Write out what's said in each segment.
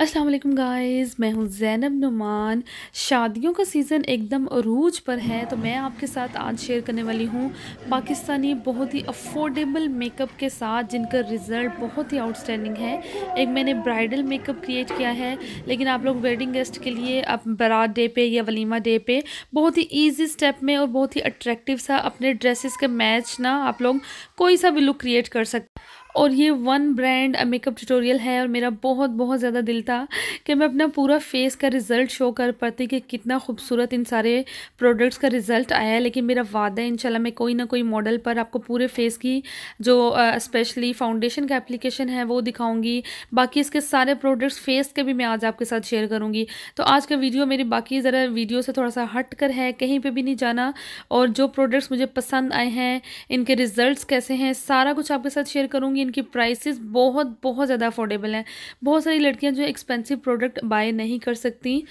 Aslam guys मैं हूँ जैनब नुमान शादियों का सीज़न एकदम अरूज पर है तो मैं आपके साथ आज शेयर करने वाली हूँ पाकिस्तानी बहुत ही अफोर्डेबल मेकअप के साथ जिनका रिज़ल्ट बहुत ही आउटस्टैंडिंग है एक मैंने ब्राइडल मेकअप क्रिएट किया है लेकिन आप लोग वेडिंग गेस्ट के लिए आप बारात डे पे या वलीमा डे पे बहुत ही ईजी स्टेप में और बहुत ही अट्रैक्टिव सा अपने ड्रेसिस के मैच ना आप लोग कोई सा भी लुक क्रिएट कर सकते और ये वन ब्रांड मेकअप ट्यूटोरियल है और मेरा बहुत बहुत ज़्यादा दिल था कि मैं अपना पूरा फेस का रिज़ल्ट शो कर पाती कि कितना खूबसूरत इन सारे प्रोडक्ट्स का रिज़ल्ट आया है लेकिन मेरा वादा है इंशाल्लाह मैं कोई ना कोई मॉडल पर आपको पूरे फेस की जो स्पेशली फाउंडेशन का एप्लीकेशन है वो दिखाऊँगी बाकी इसके सारे प्रोडक्ट्स फेस के भी मैं आज आपके साथ शेयर करूँगी तो आज का वीडियो मेरी बाकी ज़रा वीडियो से थोड़ा सा हट कर है कहीं पर भी नहीं जाना और जो प्रोडक्ट्स मुझे पसंद आए हैं इनके रिज़ल्ट कैसे हैं सारा कुछ आपके साथ शेयर करूँगी क्योंकि इनकी प्राइसेस बहुत बहुत ज़्यादा अफोर्डेबल हैं बहुत सारी लड़कियां जो एक्सपेंसिव प्रोडक्ट बाय नहीं कर सकती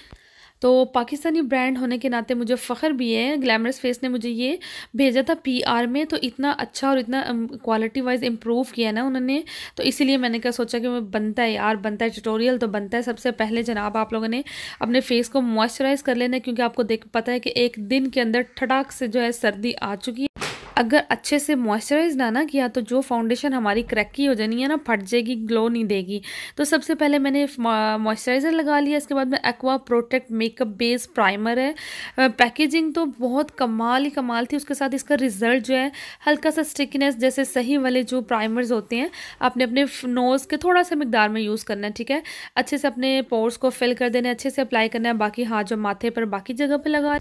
तो पाकिस्तानी ब्रांड होने के नाते मुझे फ़ख्र भी है ग्लैमरस फेस ने मुझे ये भेजा था पीआर में तो इतना अच्छा और इतना क्वालिटी वाइज इम्प्रूव किया ना उन्होंने तो इसीलिए मैंने क्या सोचा कि मैं बनता है यार बनता है ट्यूटोरियल तो बनता है सबसे पहले जनाब आप लोगों ने अपने फेस को मॉइस्चराइज़ कर लेना क्योंकि आपको देख पता है कि एक दिन के अंदर ठटाक से जो है सर्दी आ चुकी है अगर अच्छे से मॉइस्चराइज ना ना किया तो जो फाउंडेशन हमारी क्रैकी हो जानी है ना फट जाएगी ग्लो नहीं देगी तो सबसे पहले मैंने मॉइस्चराइज़र लगा लिया इसके बाद में aqua protect makeup base primer है पैकेजिंग तो बहुत कमाल ही कमाल थी उसके साथ इसका रिज़ल्ट जो है हल्का सा स्टिकनेस जैसे सही वाले जो प्राइमर्स होते हैं अपने अपने नोज़ के थोड़ा सा मकदार में यूज़ करना है ठीक है अच्छे से अपने पोर्स को फिल कर देना अच्छे से अप्लाई करना है बाकी हाथ जो माथे पर बाकी जगह पर लगा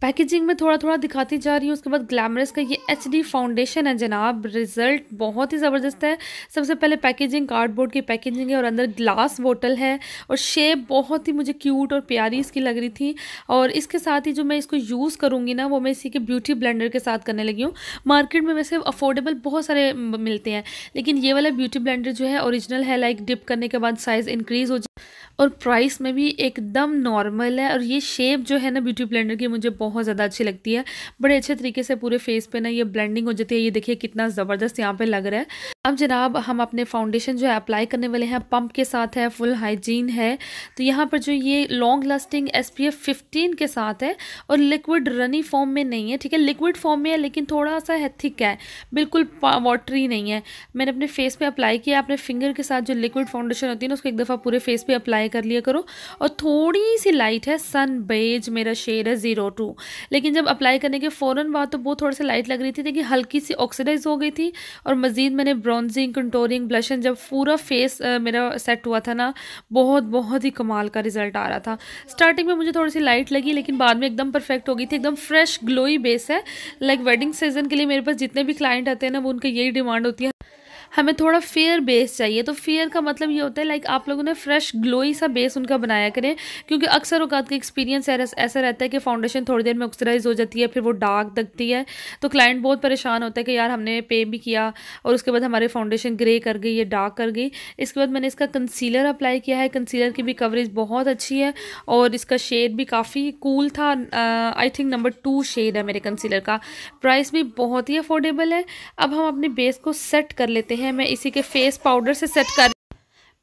पैकेजिंग में थोड़ा थोड़ा दिखाती जा रही हूँ उसके बाद ग्लैमरस का ये एच डी फाउंडेशन है जनाब रिजल्ट बहुत ही ज़बरदस्त है सबसे पहले पैकेजिंग कार्डबोर्ड की पैकेजिंग है और अंदर ग्लास बोटल है और शेप बहुत ही मुझे क्यूट और प्यारी इसकी लग रही थी और इसके साथ ही जो मैं इसको यूज़ करूँगी ना वो मैं इसी के ब्यूटी ब्लेंडर के साथ करने लगी हूँ मार्केट में वैसे अफोर्डेबल बहुत सारे मिलते हैं लेकिन ये वाला ब्यूटी ब्लेंडर जो है औरिजिनल है लाइक डिप करने के बाद साइज़ इंक्रीज़ हो जाए और प्राइस में भी एकदम नॉर्मल है और ये शेप जो है ना ब्यूटी ब्लेंडर की मुझे बहुत ज़्यादा अच्छी लगती है बड़े अच्छे तरीके से पूरे फेस पे ना ये ब्लेंडिंग हो जाती है ये देखिए कितना ज़बरदस्त यहाँ पे लग रहा है अब जनाब हम अपने फाउंडेशन जो है अप्लाई करने वाले हैं पंप के साथ है फुल हाइजीन है तो यहाँ पर जो ये लॉन्ग लास्टिंग एस पी के साथ है और लिक्विड रनी फॉर्म में नहीं है ठीक है लिक्विड फॉर्म में है लेकिन थोड़ा सा है थिक है बिल्कुल वाटरी नहीं है मैंने अपने फेस पे अप्लाई किया अपने फिंगर के साथ जो लिक्विड फाउंडेशन होती है ना उसको एक दफ़ा पूरे फेस पे अप्लाई कर लिया करो और थोड़ी सी लाइट है सन बेज मेरा शेड है ज़ीरो टू हूँ लेकिन जब अप्लाई करने के फ़ौर बाद तो वो थोड़ा सा लाइट लग रही थी लेकिन हल्की सी ऑक्सीडाइज हो गई थी और मज़ीद मैंने ब्रॉन्जिंग कंटोरिंग ब्लशन जब पूरा फेस मेरा सेट हुआ था ना बहुत बहुत ही कमाल का रिजल्ट आ रहा था स्टार्टिंग में मुझे थोड़ी सी लाइट लगी लेकिन बाद में एकदम परफेक्ट हो गई थी एकदम फ्रेश ग्लोई बेस है लाइक वेडिंग सीजन के लिए मेरे पास जितने भी क्लाइंट आते हैं ना वो उनकी यही डिमांड होती है हमें थोड़ा फेयर बेस चाहिए तो फेयर का मतलब ये होता है लाइक आप लोगों ने फ्रेश ग्लोई सा बेस उनका बनाया करें क्योंकि अक्सर अवकात का एक्सपीरियंस ऐसा रहता है कि फाउंडेशन थोड़ी देर में ऑक्सीडाइज हो जाती है फिर वो डार्क दिखती है तो क्लाइंट बहुत परेशान होता है कि यार हमने पे भी किया और उसके बाद हमारे फाउंडेशन ग्रे कर गई या डार्क कर गई इसके बाद मैंने इसका कंसीलर अप्लाई किया है कंसीलर की भी कवरेज बहुत अच्छी है और इसका शेड भी काफ़ी कूल था I think number two shade है मेरे कंसीलर का प्राइस भी बहुत ही अफोर्डेबल है अब हम अपने बेस को सेट कर लेते हैं है मैं इसी के फेस पाउडर से सेट कर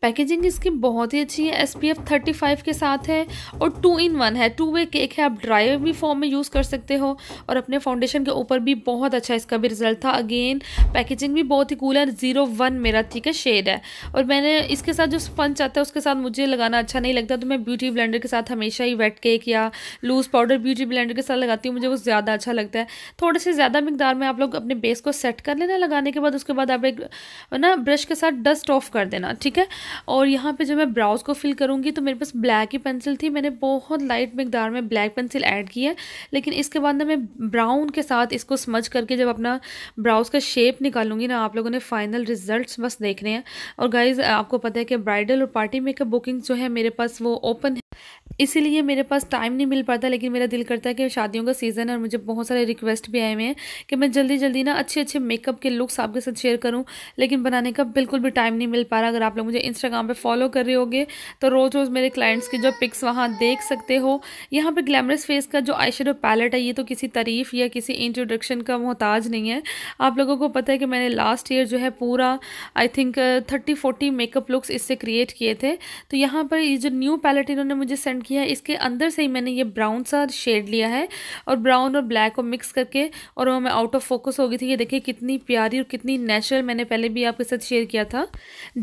पैकेजिंग इसकी बहुत ही अच्छी है S P F thirty five के साथ है और टू इन वन है टू वे केक है आप ड्राई भी फॉर्म में यूज़ कर सकते हो और अपने फाउंडेशन के ऊपर भी बहुत अच्छा इसका भी रिजल्ट था अगेन पैकेजिंग भी बहुत ही कूल है जीरो वन मेरा ठीक है शेड है और मैंने इसके साथ जो स्पंच आता है उसके साथ मुझे लगाना अच्छा नहीं लगता तो मैं ब्यूटी ब्लेंडर के साथ हमेशा ही वेट केक या लूज़ पाउडर ब्यूटी ब्लेंडर के साथ लगाती हूँ मुझे वो ज़्यादा अच्छा लगता है थोड़े से ज़्यादा मकदार में आप लोग अपने बेस को सेट कर लेना लगाने के बाद उसके बाद आप एक ना ब्रश के साथ डस्ट ऑफ कर देना ठीक है और यहाँ पे जब मैं ब्राउज़ को फिल करूँगी तो मेरे पास ब्लैक ही पेंसिल थी मैंने बहुत लाइट मकदार में ब्लैक पेंसिल ऐड की है लेकिन इसके बाद ना मैं ब्राउन के साथ इसको समझ करके जब अपना ब्राउज़ का शेप निकालूंगी ना आप लोगों ने फ़ाइनल रिजल्ट बस देखने हैं और गाइज़ आपको पता है कि ब्राइडल और पार्टी मेकअप बुकिंग जो है मेरे पास वो ओपन इसीलिए मेरे पास टाइम नहीं मिल पाता लेकिन मेरा दिल करता है कि शादियों का सीज़न है और मुझे बहुत सारे रिक्वेस्ट भी आए हुए हैं कि मैं जल्दी जल्दी ना अच्छे अच्छे मेकअप के लुक्स आपके साथ शेयर करूँ लेकिन बनाने का बिल्कुल भी टाइम नहीं मिल पा रहा अगर आप लोग मुझे इंस्टाग्राम पर फॉलो कर रहे होगे तो रोज़ रोज़ मेरे क्लाइंट्स की जो पिक्स वहाँ देख सकते हो यहाँ पर ग्लैमरस फेस का जो आई पैलेट है ये तो किसी तारीफ़ या किसी इंट्रोडक्शन का मोहताज नहीं है आप लोगों को पता है कि मैंने लास्ट ईयर जो है पूरा I think thirty forty makeup looks इससे क्रिएट किए थे तो यहाँ पर ये जो न्यू पैलेट इन्होंने मुझे सेंड किया किया है इसके अंदर से ही मैंने ये ब्राउन सा शेड लिया है और ब्राउन और ब्लैक को मिक्स करके और वो मैं आउट ऑफ फोकस हो गई थी ये देखिए कितनी प्यारी और कितनी नेचुरल मैंने पहले भी आपके साथ शेयर किया था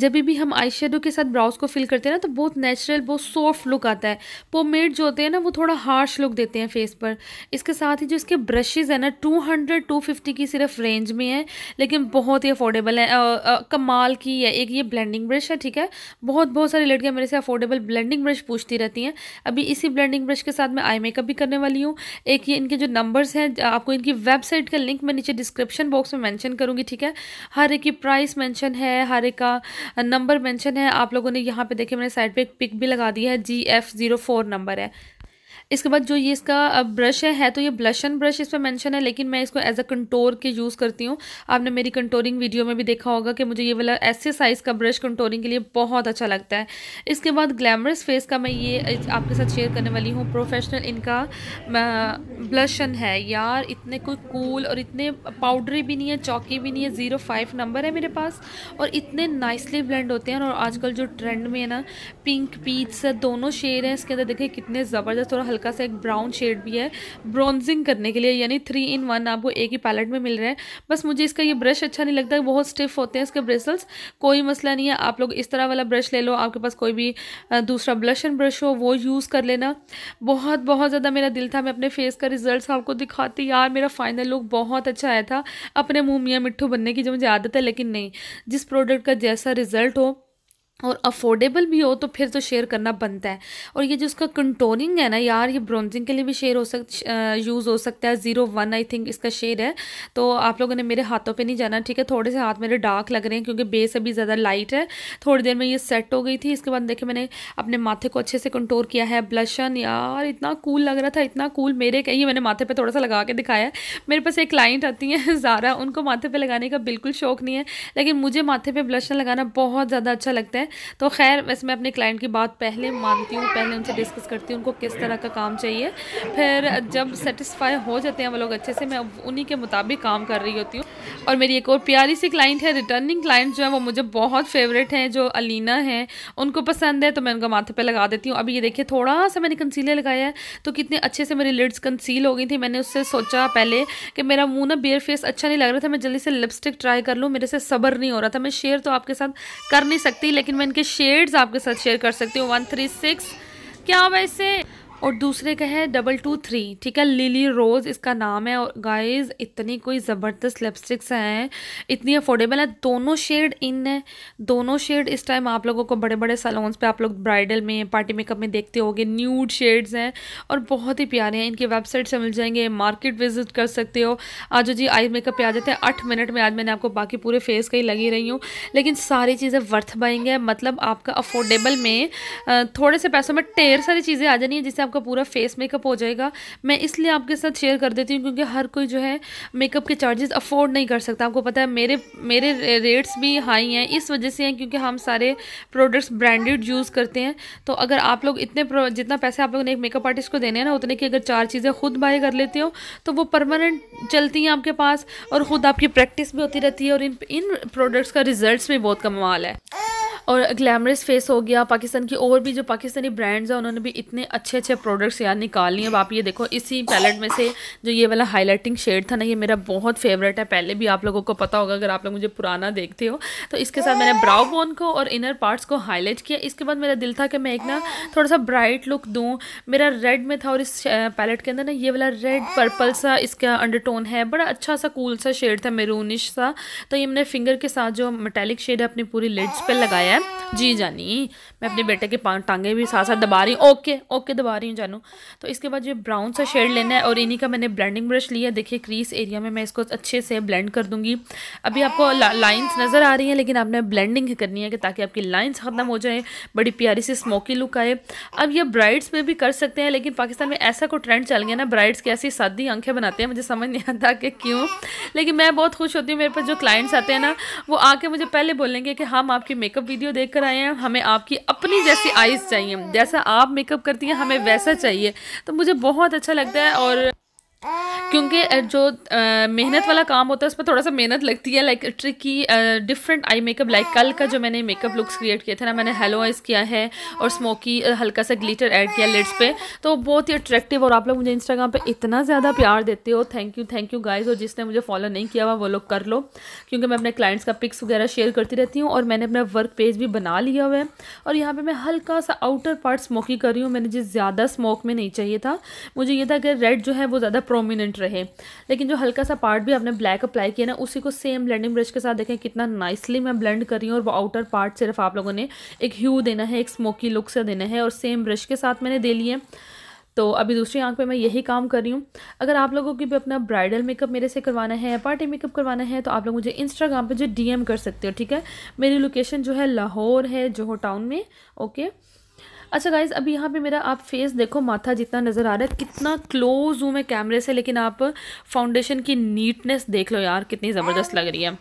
जब भी हम आई के साथ ब्राउज को फिल करते हैं ना तो बहुत नेचुरल बहुत सॉफ्ट लुक आता है पोमेड जो होते हैं ना वो थोड़ा हार्श लुक देते हैं फेस पर इसके साथ ही जो इसके ब्रशेज़ हैं ना टू हंड्रेड टू फिफ्टी की सिर्फ रेंज में है लेकिन बहुत ही अफोर्डेबल है आ, आ, कमाल की है एक ये ब्लेंडिंग ब्रश है ठीक है बहुत बहुत सारी लड़कियाँ मेरे से अफोर्डेबल ब्लेंडिंग ब्रश पूछती रहती हैं अभी इसी ब्लेंडिंग ब्रश के साथ मैं आई मेकअप भी करने वाली हूँ एक ये इनके जो नंबर्स हैं आपको इनकी वेबसाइट का लिंक मैं नीचे डिस्क्रिप्शन बॉक्स में मैंशन करूँगी ठीक है हर एक की प्राइस मैंशन है हर एक का नंबर मैंशन है आप लोगों ने यहाँ पर देखे मैंने साइड पर एक पिक भी लगा दी है G F zero four number है इसके बाद जो ये इसका ब्रश है, है तो ये ब्लशन ब्रश इस पर मैंशन है लेकिन मैं इसको एज अ कंटोर के यूज़ करती हूँ आपने मेरी कंटोरिंग वीडियो में भी देखा होगा कि मुझे ये वाला ऐसे साइज़ का ब्रश कंटोरिंग के लिए बहुत अच्छा लगता है इसके बाद ग्लैमरस फेस का मैं ये आपके साथ शेयर करने वाली हूँ प्रोफेशनल इनका ब्लशन है यार इतने कोई कूल और इतने पाउडरी भी नहीं है चौकी भी नहीं है ज़ीरो फाइव नंबर है मेरे पास और इतने नाइसली ब्लेंड होते हैं और आजकल जो ट्रेंड में है ना पिंक पीच दोनों शेड हैं इसके अंदर देखिए कितने ज़बरदस्त और हल्का सा एक ब्राउन शेड भी है ब्रॉन्जिंग करने के लिए यानी थ्री इन वन आपको एक ही पैलेट में मिल रहा है बस मुझे इसका ये ब्रश अच्छा नहीं लगता बहुत स्टिफ होते हैं इसके ब्रेसल्स कोई मसला नहीं है आप लोग इस तरह वाला ब्रश ले लो आपके पास कोई भी दूसरा ब्लश एंड ब्रश हो वो यूज़ कर लेना बहुत बहुत ज़्यादा मेरा दिल था मैं अपने फेस का रिजल्ट आपको दिखाती यार मेरा फाइनल लुक बहुत अच्छा आया था अपने मुँह मियाँ मिट्ठू बनने की जो मुझे आदत है लेकिन नहीं जिस प्रोडक्ट का जैसा रिजल्ट हो और अफोर्डेबल भी हो तो फिर तो शेयर करना बनता है और ये जो उसका कंटोनिंग है ना यार ये ब्रॉन्जिंग के लिए भी शेयर हो सक यूज़ हो सकता है ज़ीरो वन आई थिंक इसका शेयर है तो आप लोगों ने मेरे हाथों पे नहीं जाना ठीक है थोड़े से हाथ मेरे डार्क लग रहे हैं क्योंकि बेस अभी ज़्यादा लाइट है थोड़ी देर में ये सेट हो गई थी इसके बाद देखे मैंने अपने माथे को अच्छे से कंटोर किया है ब्लशन यार इतना कूल लग रहा था इतना कूल मेरे कहीं मैंने माथे पर थोड़ा सा लगा के दिखाया है मेरे पास एक क्लाइंट आती हैं ज़ारा उनको माथे पर लगाने का बिल्कुल शौक नहीं है लेकिन मुझे माथे पर ब्लशन लगाना बहुत ज़्यादा अच्छा लगता है तो खैर वैसे मैं अपने क्लाइंट की बात पहले मानती हूँ पहले उनसे डिस्कस करती हूँ उनको किस तरह का काम चाहिए फिर जब सेटिस्फाई हो जाते हैं वो लोग अच्छे से मैं उन्हीं के मुताबिक काम कर रही होती हूँ और मेरी एक और प्यारी सी क्लाइंट है रिटर्निंग क्लाइंट जो है वो मुझे बहुत फेवरेट हैं जो अलीना है उनको पसंद है तो मैं उनका माथे पर लगा देती हूँ अभी ये देखिए थोड़ा सा मैंने कंसीलर लगाया है तो कितने अच्छे से मेरी लिड्स कंसील हो गई थी मैंने उससे सोचा पहले कि मेरा मुंह ना बेयर फेस अच्छा नहीं लग रहा था मैं जल्दी से लिपस्टिक ट्राई कर लूँ मेरे से सब्र नहीं हो रहा था मैं शेयर तो आपके साथ कर नहीं सकती लेकिन मैं इनके शेड्स आपके साथ शेयर कर सकती हूँ वन थ्री सिक्स क्या वैसे और दूसरे का है डबल टू थ्री ठीक है लिली रोज़ इसका नाम है और गाइस इतनी कोई ज़बरदस्त लिपस्टिक्स हैं इतनी अफोर्डेबल है दोनों शेड इन है दोनों शेड इस टाइम आप लोगों को बड़े बड़े सलोन्स पे आप लोग ब्राइडल में पार्टी मेकअप में देखते होंगे न्यूड शेड्स हैं और बहुत ही प्यारे हैं इनकी वेबसाइट से मिल जाएंगे मार्केट विजिट कर सकते हो आज जी आई मेकअप पे आ जाते हैं आठ मिनट में आज मैंने आपको बाकी पूरे फेस का ही लगी रही हूँ लेकिन सारी चीज़ें वर्थ बाइंग है मतलब आपका अफोर्डेबल में थोड़े से पैसों में ढेर सारी चीज़ें आ जानी है जिससे आपका पूरा फेस मेकअप हो जाएगा मैं इसलिए आपके साथ शेयर कर देती हूँ क्योंकि हर कोई जो है मेकअप के चार्जेस अफोर्ड नहीं कर सकता आपको पता है मेरे मेरे रेट्स भी हाई हैं इस वजह से हैं क्योंकि हम सारे प्रोडक्ट्स ब्रांडेड यूज़ करते हैं तो अगर आप लोग इतने जितना पैसे आप लोग ने एक मेकअप आर्टिस्ट को देने हैं ना उतने की अगर चार चीज़ें खुद बाय कर लेते हो तो वो परमानेंट चलती हैं आपके पास और ख़ुद आपकी प्रैक्टिस भी होती रहती है और इन इन प्रोडक्ट्स का रिज़ल्ट भी बहुत कमाल है और ग्लैमरस फेस हो गया पाकिस्तान की और भी जो पाकिस्तानी ब्रांड्स हैं उन्होंने भी इतने अच्छे अच्छे प्रोडक्ट्स यहाँ निकाल लिए अब आप ये देखो इसी पैलेट में से जो ये वाला हाईलाइटिंग शेड था ना ये मेरा बहुत फेवरेट है पहले भी आप लोगों को पता होगा अगर आप लोग मुझे पुराना देखते हो तो इसके साथ मैंने ब्राउ बोन को और इनर पार्ट्स को हाईलाइट किया इसके बाद मेरा दिल था कि मैं एक ना थोड़ा सा ब्राइट लुक दूँ मेरा रेड में था और इस पैलेट के अंदर ना ये वाला रेड पर्पल सा इसका अंडरटोन है बड़ा अच्छा सा कूल सा शेड था मेरूनिश सा तो ये मैंने फिंगर के साथ जो मेटेलिक शेड है अपनी पूरी लिड्स पर लगाया जी जानी मैं अपने बेटे के टांगे भी साथ साथ दबा रही हूँ ओके ओके दबा रही हूँ जानू तो इसके बाद ये ब्राउन सा शेड लेना है और इन्हीं का मैंने ब्लेंडिंग ब्रश लिया देखिए क्रीस एरिया में मैं इसको अच्छे से ब्लेंड कर दूँगी अभी आपको ला, लाइन्स नज़र आ रही हैं लेकिन आपने ब्लेंडिंग करनी है कि ताकि आपकी लाइन्स ख़त्म हो जाए बड़ी प्यारी सी स्मोकी लुक आए अब ये ब्राइड्स में भी कर सकते हैं लेकिन पाकिस्तान में ऐसा कोई ट्रेंड चल गया ना ब्राइड्स की ऐसी सादी आंखें बनाते हैं मुझे समझ नहीं आता कि क्यों लेकिन मैं बहुत खुश होती हूँ मेरे पास जो क्लाइंट्स आते हैं ना वो आके मुझे पहले बोलेंगे कि हम आपकी मेकअप वीडियो देख कर आए हैं हमें आपकी अपनी जैसी आइज़ चाहिए जैसा आप मेकअप करती हैं हमें वैसा चाहिए तो मुझे बहुत अच्छा लगता है और क्योंकि जो मेहनत वाला काम होता है उस पर थोड़ा सा मेहनत लगती है लाइक ट्रिक की डिफरेंट आई मेकअप लाइक कल का जो मैंने मेकअप लुक्स क्रिएट किए थे ना मैंने हेलो आइज किया है और स्मोकी हल्का सा ग्लिटर ऐड किया लिड्स पे तो बहुत ही अट्रैक्टिव और आप लोग मुझे इंस्टाग्राम पे इतना ज़्यादा प्यार देते हो thank you thank you guys और जिसने मुझे फॉलो नहीं किया हुआ वो लोग कर लो क्योंकि मैं अपने क्लाइंट्स का पिक्स वगैरह शेयर करती रहती हूँ और मैंने अपना वर्क पेज भी बना लिया हुआ है और यहाँ पर मैं हल्का सा आउटर पार्ट स्मोकी कर रही हूँ मैंने जिस ज़्यादा स्मोक में नहीं चाहिए था मुझे ये था कि रेड जो है वो ज़्यादा प्रोमिनेंट रहे लेकिन जो हल्का सा पार्ट भी आपने ब्लैक अप्लाई किया ना उसी को सेम ब्लेंडिंग ब्रश के साथ देखें कितना नाइसली मैं ब्लेंड कर रही हूँ और वो आउटर पार्ट सिर्फ आप लोगों ने एक ह्यू देना है एक स्मोकी लुक से देना है और सेम ब्रश के साथ मैंने दे लिए तो अभी दूसरी आंख पे मैं यही काम कर रही हूँ अगर आप लोगों की भी अपना ब्राइडल मेकअप मेरे से करवाना है पार्टी मेकअप करवाना है तो आप लोग मुझे इंस्टाग्राम पे जो डीएम कर सकते हो ठीक है मेरी लोकेशन जो है लाहौर है जोहो टाउन में ओके अच्छा गाइज अभी यहाँ पे मेरा आप फेस देखो माथा जितना नज़र आ रहा है कितना क्लोज हूँ मैं कैमरे से लेकिन आप फाउंडेशन की नीटनेस देख लो यार कितनी ज़बरदस्त लग रही है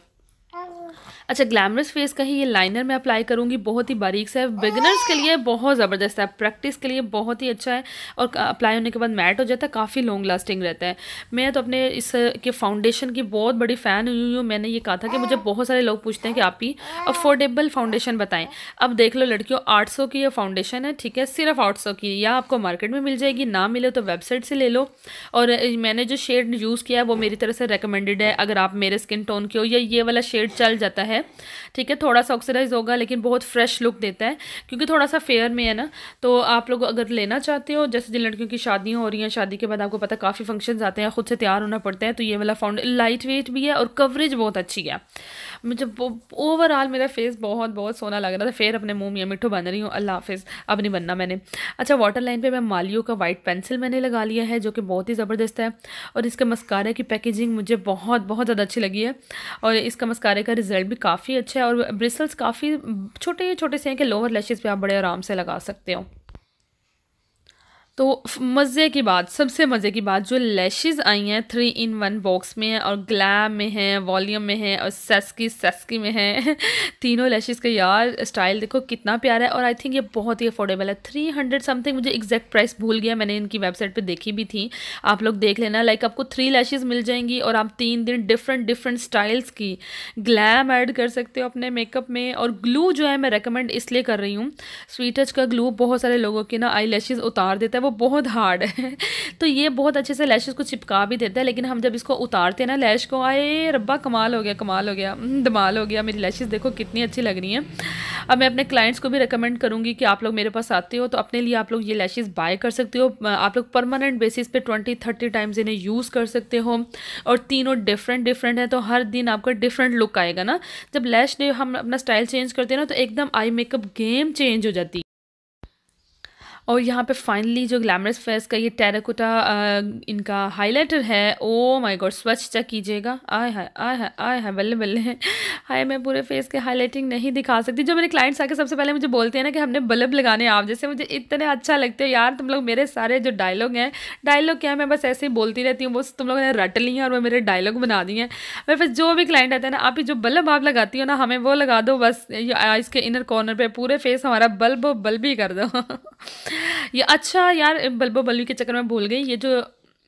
अच्छा ग्लैमरस फेस का ही ये लाइनर मैं अप्लाई करूँगी बहुत ही बारीक सा है बिगनर्स के लिए बहुत ज़बरदस्त है प्रैक्टिस के लिए बहुत ही अच्छा है और अप्लाई होने के बाद मैट हो जाता है काफ़ी लॉन्ग लास्टिंग रहता है मैं तो अपने इस के फाउंडेशन की बहुत बड़ी फ़ैन हुई हूँ मैंने ये कहा था कि मुझे बहुत सारे लोग पूछते हैं कि आप ही अफोर्डेबल फाउंडेशन बताएं अब देख लो लड़कियों सौ की यह फाउंडेशन है ठीक है सिर्फ सौ की या आपको मार्केट में मिल जाएगी ना मिले तो वेबसाइट से ले लो और मैंने जो शेड यूज़ किया है वो मेरी तरह से रिकमेंडेड है अगर आप मेरे स्किन टोन के हो या ये वाला शेड चल जाता है है ठीक है थोड़ा सा ऑक्सीडाइज होगा लेकिन बहुत फ्रेश लुक देता है क्योंकि थोड़ा सा फेयर में है ना तो आप लोग अगर लेना चाहते हो जैसे जिन लड़कियों की शादियाँ हो रही हैं शादी के बाद आपको पता काफ़ी फंक्शन आते हैं खुद से तैयार होना पड़ता है तो ये वाला फाउंड लाइट वेट भी है और कवरेज बहुत अच्छी है मुझे ओवरऑल मेरा फेस बहुत बहुत सोना लग रहा था फिर अपने मुँह में मिठू बन रही हूँ अल्लाह हाफिज़ अब नहीं बनना मैंने अच्छा वाटर लाइन पर मैं मालियो का वाइट पेंसिल मैंने लगा लिया है जो कि बहुत ही ज़बरदस्त है और इसके मस्कारे की पैकेजिंग मुझे बहुत बहुत ज़्यादा अच्छी लगी है और इसका मस्कारे का रिजल्ट भी काफ़ी अच्छा है और ब्रिसल्स काफ़ी छोटे छोटे से हैं कि लोअर लैशेज़ पर आप बड़े आराम से लगा सकते हो तो मज़े की बात सबसे मज़े की बात जो लैशेज़ आई हैं थ्री इन वन बॉक्स में है और ग्लैम में है वॉल्यूम में है और सेस्की सेस्की में है तीनों लैशेज़ का यार स्टाइल देखो कितना प्यारा है और आई थिंक ये बहुत ही अफोर्डेबल है थ्री हंड्रेड समथिंग मुझे एग्जैक्ट प्राइस भूल गया मैंने इनकी वेबसाइट पर देखी भी थी आप लोग देख लेना लाइक आपको थ्री लैशेज़ मिल जाएंगी और आप तीन दिन डिफरेंट डिफरेंट स्टाइल्स की ग्लैम ऐड कर सकते हो अपने मेकअप में और ग्लू जो है मैं रिकमेंड इसलिए कर रही हूँ स्वीटच का ग्लू बहुत सारे लोगों के ना आई उतार देता है वो बहुत हार्ड है तो ये बहुत अच्छे से लैशेस को चिपका भी देता है लेकिन हम जब इसको उतारते हैं ना लैश को आए रब्बा कमाल हो गया कमाल हो गया दमाल हम्म, हो गया मेरी लैशेस देखो कितनी अच्छी लग रही हैं अब मैं अपने क्लाइंट्स को भी रिकमेंड करूँगी कि आप लोग मेरे पास आते हो तो अपने लिए आप लोग ये लैशेज़ बाय कर सकते हो आप लोग परमानेंट बेसिस पर ट्वेंटी थर्टी टाइम्स इन्हें यूज़ कर सकते हो और तीनों डिफरेंट डिफरेंट हैं तो हर दिन आपका डिफरेंट लुक आएगा ना जब लैश डे हम अपना स्टाइल चेंज करते हैं ना तो एकदम आई मेकअप गेम चेंज हो जाती है और यहाँ पे फाइनली जो ग्लैमरस फेस का ये टेराकोटा uh, इनका हाइलाइटर है ओ माय गॉड चेक कीजिएगा आय हाय आय हाय आय हाय बल्ले बल्ले हाय मैं पूरे फेस के हाईलाइटिंग नहीं दिखा सकती जो मेरे क्लाइंट्स आके सबसे पहले मुझे बोलते हैं ना कि हमने बल्ब लगाने आप जैसे मुझे इतने अच्छा लगते हो यार तुम लोग मेरे सारे जो डायलॉग हैं डायलॉग क्या है मैं बस ऐसे ही बोलती रहती हूँ बस तुम लोगों ने रट ली हैं और वो मेरे डायलॉग बना दिए हैं मेरे पास जो भी क्लाइंट आता है ना आप जो बल्ब आप लगाती हो ना हमें वो लगा दो बस इसके इनर कॉर्नर पर पूरे फेस हमारा बल्ब बल्ब ही कर दो ये अच्छा यार बल्बो बल्बी के चक्कर में भूल गई ये जो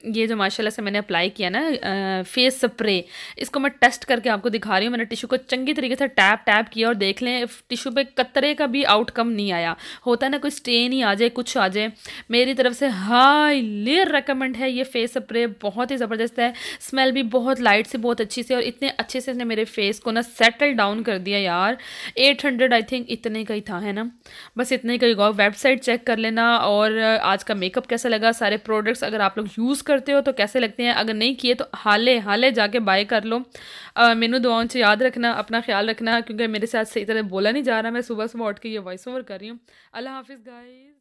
ये जो माशाल्लाह से मैंने अप्लाई किया ना आ, फेस स्प्रे इसको मैं टेस्ट करके आपको दिखा रही हूँ मैंने टिशू को चंगी तरीके से टैप टैप किया और देख लें टिशू पे कतरे का भी आउटकम नहीं आया होता है ना कोई स्टेन ही आ जाए कुछ आ जाए मेरी तरफ से हाई हाईली रिकमेंड है ये फेस स्प्रे बहुत ही ज़बरदस्त है स्मेल भी बहुत लाइट से बहुत अच्छी से और इतने अच्छे से इसने मेरे फेस को ना सेटल डाउन कर दिया यार एट हंड्रेड आई थिंक इतने का ही था है ना बस इतने का ही गाँव वेबसाइट चेक कर लेना और आज का मेकअप कैसा लगा सारे प्रोडक्ट्स अगर आप लोग यूज़ करते हो तो कैसे लगते हैं अगर नहीं किए तो हाले हाले जाके बाय कर लो मेनू दुआओं से याद रखना अपना ख्याल रखना क्योंकि मेरे साथ सही तरह बोला नहीं जा रहा मैं सुबह सुबह उठ के ये वॉइस ओवर कर रही हूँ अल्लाह हाफिज़ गाइस